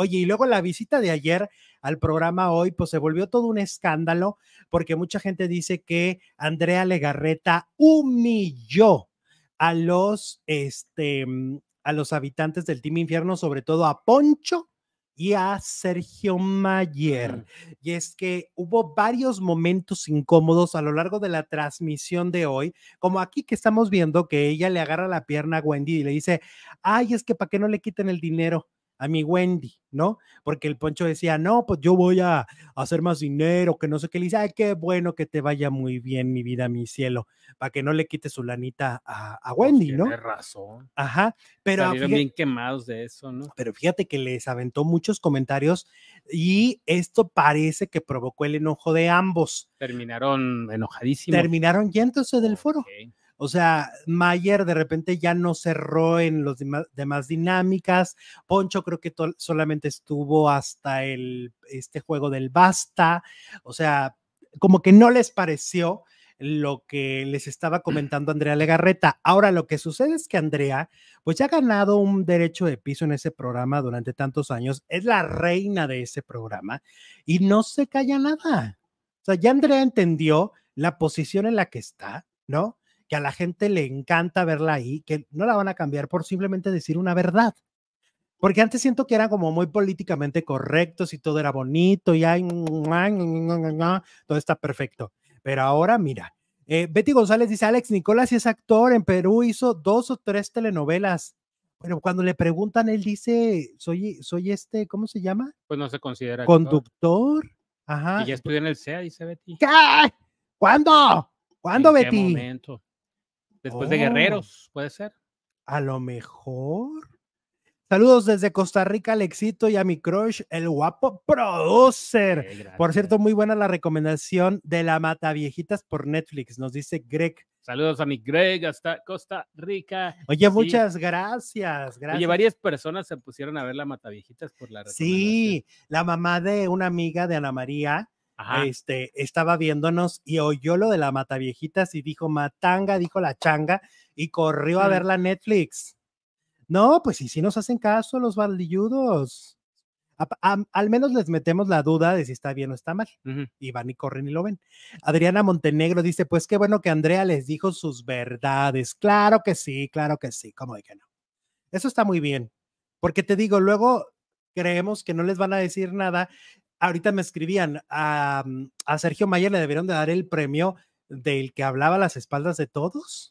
Oye, y luego la visita de ayer al programa hoy, pues se volvió todo un escándalo porque mucha gente dice que Andrea Legarreta humilló a los, este, mm, a los habitantes del Team Infierno, sobre todo a Poncho y a Sergio Mayer. Y es que hubo varios momentos incómodos a lo largo de la transmisión de hoy, como aquí que estamos viendo que ella le agarra la pierna a Wendy y le dice, ay, es que para qué no le quiten el dinero a mi Wendy, ¿no? Porque el Poncho decía, no, pues yo voy a hacer más dinero, que no sé qué. Le dice, ay, qué bueno que te vaya muy bien, mi vida, mi cielo, para que no le quite su lanita a, pues Wendy, ¿no? Tiene razón. Ajá, pero. Salieron bien quemados de eso, ¿no? Pero fíjate que les aventó muchos comentarios y esto parece que provocó el enojo de ambos. Terminaron enojadísimos. Terminaron yéndose del foro. O sea, Mayer de repente ya no cerró en los demás, dinámicas. Poncho creo que solamente estuvo hasta el, este juego del basta. O sea, como que no les pareció lo que les estaba comentando Andrea Legarreta. Ahora lo que sucede es que Andrea, pues ya ha ganado un derecho de piso en ese programa durante tantos años, es la reina de ese programa y no se calla nada. O sea, ya Andrea entendió la posición en la que está, ¿no? que a la gente le encanta verla ahí, que no la van a cambiar por simplemente decir una verdad. Porque antes siento que eran como muy políticamente correctos y todo era bonito y ay, todo está perfecto. Pero ahora mira, eh, Betty González dice, Alex Nicolás es actor, en Perú hizo dos o tres telenovelas. Pero cuando le preguntan, él dice, soy, soy este, ¿cómo se llama? Pues no se considera. Conductor. Ajá. Y ya estudió en el CEA, dice Betty. ¿Qué? ¿Cuándo? ¿Cuándo, Betty? momento? Después de oh. Guerreros, puede ser. A lo mejor. Saludos desde Costa Rica, Alexito y a mi crush, el guapo producer. por cierto, muy buena la recomendación de la Mata Viejitas por Netflix, nos dice Greg. Saludos a mi Greg hasta Costa Rica. Oye, muchas gracias, gracias. Oye, varias personas se pusieron a ver la Mataviejitas por la recomendación. Sí, la mamá de una amiga de Ana María, este, estaba viéndonos y oyó lo de la mata mataviejitas y dijo matanga, dijo la changa y corrió a mm. ver la Netflix. No, pues sí, sí nos hacen caso los baldilludos. al menos les metemos la duda de si está bien o está mal. Y van y corren y lo ven. Adriana Montenegro dice, pues qué bueno que Andrea les dijo sus verdades. Claro que sí, claro que sí, cómo de que no. Eso está muy bien, porque te digo, luego creemos que no les van a decir nada ahorita me escribían, a, Sergio Mayer le debieron de dar el premio del que hablaba a las espaldas de todos.